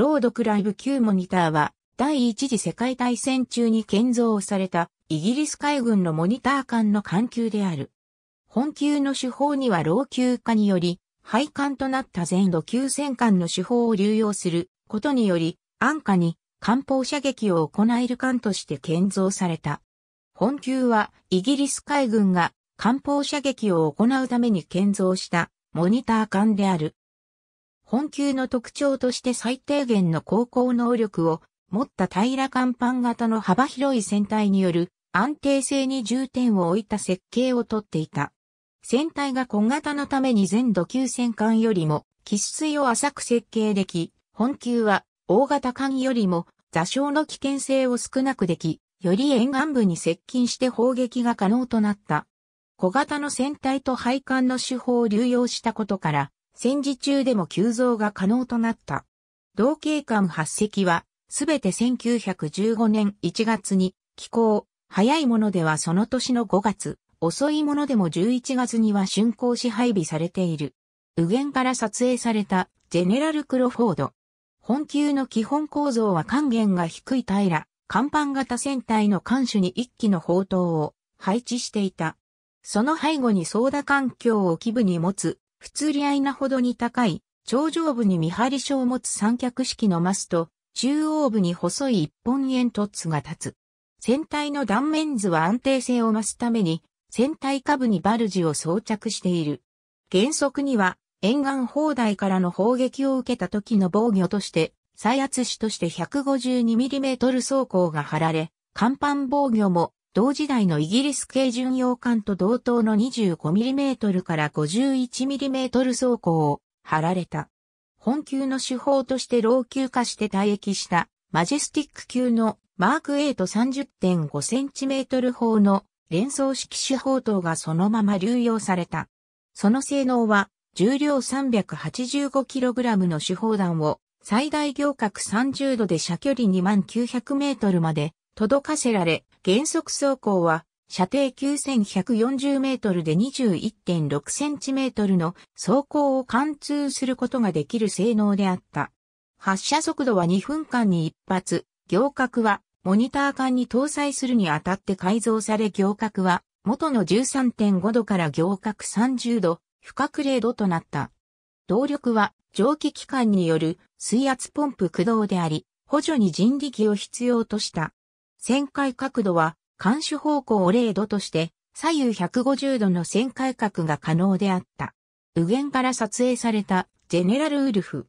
ロードクライブ級モニターは、第一次世界大戦中に建造された、イギリス海軍のモニター艦の艦級である。本級の手法には老級化により、廃艦となった全土級戦艦の手法を流用することにより、安価に艦砲射撃を行える艦として建造された。本級はイギリス海軍が艦砲射撃を行うために建造したモニター艦である。本級の特徴として最低限の航行能力を持った平ら甲板型の幅広い船体による安定性に重点を置いた設計をとっていた。船体が小型のために全土級戦艦よりも喫水を浅く設計でき、本級は大型艦よりも座礁の危険性を少なくでき、より沿岸部に接近して砲撃が可能となった。小型の船体と配管の手法を流用したことから、戦時中でも急増が可能となった。同警官8隻は、すべて1915年1月に寄港、早いものではその年の5月、遅いものでも11月には竣工し配備されている。右舷から撮影されたジェネラル・クロフォード。本級の基本構造は還元が低い平甲板型船体の艦首に一機の砲塔を配置していた。その背後に操舵環境を基部に持つ不釣り合いなほどに高い、頂上部に見張り所を持つ三脚式のマスと、中央部に細い一本煙突が立つ。船体の断面図は安定性を増すために、船体下部にバルジを装着している。原則には、沿岸砲台からの砲撃を受けた時の防御として、再圧子として 152mm 装甲が張られ、甲板防御も同時代のイギリス系巡洋艦と同等の 25mm から 51mm 装甲を貼られた。本級の手法として老朽化して退役したマジェスティック級のマーク A 30.5cm 砲の連装式手法等がそのまま流用された。その性能は重量 385kg の手砲弾を最大行角30度で射距離2万 900m まで届かせられ、原則走行は、射程9140メートルで21.6センチメートルの走行を貫通することができる性能であった。発射速度は2分間に1発、行角はモニター管に搭載するにあたって改造され行角は元の13.5度から行角30度、不覚0度となった。動力は蒸気機関による水圧ポンプ駆動であり、補助に人力を必要とした。旋回角度は、監視方向を0度として、左右150度の旋回角が可能であった。右舷から撮影された、ジェネラルウルフ。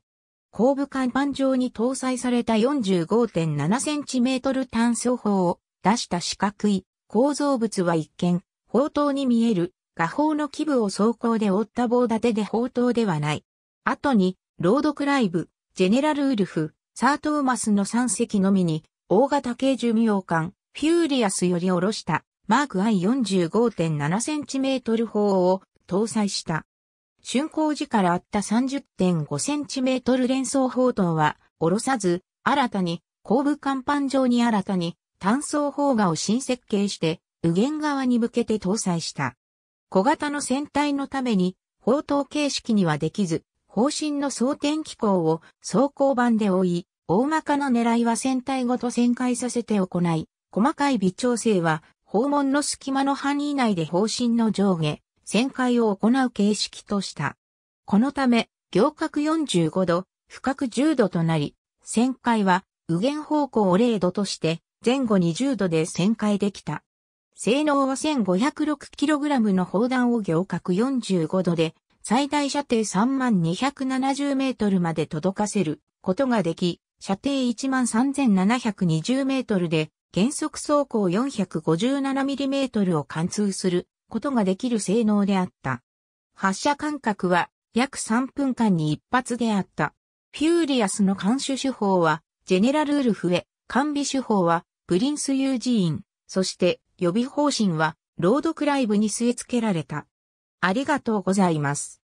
後部看板上に搭載された 45.7cm 単素砲を出した四角い構造物は一見、砲塔に見える、画砲の基部を装甲で覆った棒立てで砲塔ではない。後に、ロードクライブ、ジェネラルウルフ、サートーマスの3隻のみに大型軽巡洋艦、フューリアスより下ろしたマーク I45.7cm 砲を搭載した。竣工時からあった 30.5cm 連装砲塔は下ろさず、新たに後部甲板上に新たに単装砲画を新設計して、右舷側に向けて搭載した。小型の船体のために、砲塔形式にはできず、方針の装填機構を装甲板で覆い、大まかな狙いは船体ごと旋回させて行い、細かい微調整は、訪問の隙間の範囲内で方針の上下、旋回を行う形式とした。このため、行角45度、深角10度となり、旋回は、右舷方向を0度として、前後20度で旋回できた。性能は 1506kg の砲弾を行角45度で、最大射程3 2 7 0ルまで届かせることができ、射程13,720メートルで、原則走行4 5 7トルを貫通することができる性能であった。発射間隔は約3分間に一発であった。フューリアスの監視手法は、ジェネラルウルフへ、完備手法は、プリンス・ユージーン、そして予備方針は、ロードクライブに据え付けられた。ありがとうございます。